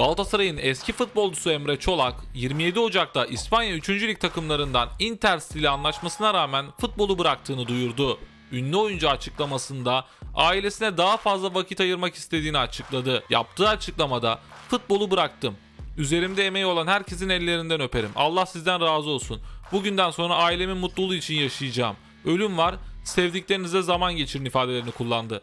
Galatasaray'ın eski futbolcusu Emre Çolak 27 Ocak'ta İspanya 3. Lig takımlarından Inter ile anlaşmasına rağmen futbolu bıraktığını duyurdu. Ünlü oyuncu açıklamasında ailesine daha fazla vakit ayırmak istediğini açıkladı. Yaptığı açıklamada futbolu bıraktım. Üzerimde emeği olan herkesin ellerinden öperim. Allah sizden razı olsun. Bugünden sonra ailemin mutluluğu için yaşayacağım. Ölüm var, sevdiklerinize zaman geçirin ifadelerini kullandı.